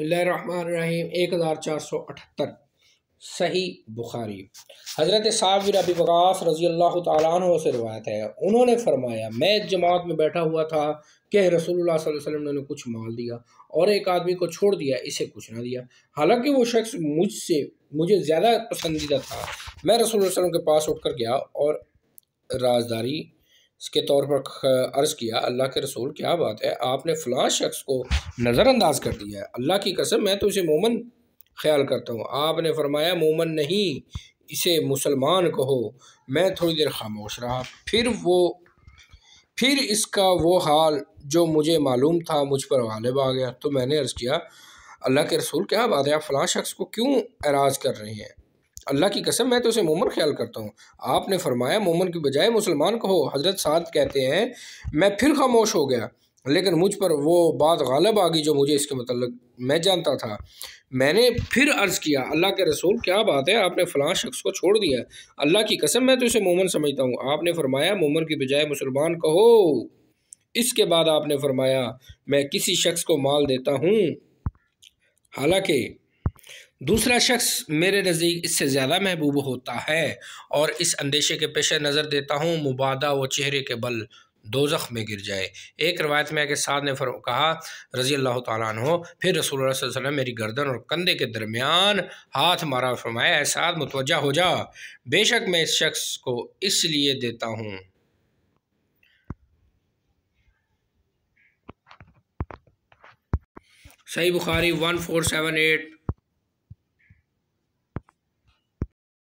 बसमीम एक हज़ार चार सौ अठहत्तर सही बुखारी हज़रत साबिर अबी वकास रज़ी अल्लाह तु से रवायत है उन्होंने फरमाया मैं जमात में बैठा हुआ था कि रसूल वसलम ने कुछ माल दिया और एक आदमी को छोड़ दिया इसे कुछ ना दिया हालांकि वो शख्स मुझसे मुझे ज़्यादा पसंदीदा था मैं रसूल वसलम के पास उठ कर गया और राजदारी के तौर पर अर्ज़ किया अल्लाह के रसूल क्या बात है आपने फ़लाँ शख्स को नज़रअंदाज कर दिया है अल्लाह की कसम मैं तो इसे मोमन ख्याल करता हूँ आपने फरमाया मोमन नहीं इसे मुसलमान कहो मैं थोड़ी देर खामोश रहा फिर वो फिर इसका वो हाल जो मुझे मालूम था मुझ पर गालिब आ गया तो मैंने अर्ज़ किया अल्लाह के रसूल क्या बात है आप फ़लाँ शख्स को क्यों एराज कर रहे हैं अल्लाह की कसम मैं तो उसे मोमन ख्याल करता हूँ आपने फरमाया मोमन की बजाय मुसलमान कहो हज़रत साद कहते हैं मैं फिर खामोश हो गया लेकिन मुझ पर वो बात गालब आ गई जो मुझे इसके मतलब मैं जानता था मैंने फिर अर्ज़ किया अल्लाह के रसूल क्या बात है आपने फ़लाँ शख्स को छोड़ दिया अल्लाह की कसम मैं तो इसे मोमन समझता हूँ आपने फरमाया मोमन की बजाय मुसलमान कहो इसके बाद आपने फरमाया मैं किसी शख्स को माल देता हूँ हालांकि दूसरा शख्स मेरे नज़दीक इससे ज़्यादा महबूब होता है और इस अंदेशे के पेश नज़र देता हूँ मुबादा व चेहरे के बल दो जख्म में गिर जाए एक रवायत में आके साथ ने फरो कहा रजी अल्लाह हो फिर रसूल वसल्लम मेरी गर्दन और कंधे के दरमियान हाथ मारा फरमाया ऐसा मुतवजा हो जा बेशक मैं इस शख्स को इसलिए देता हूँ सही बुखारी वन फोर सेवन एट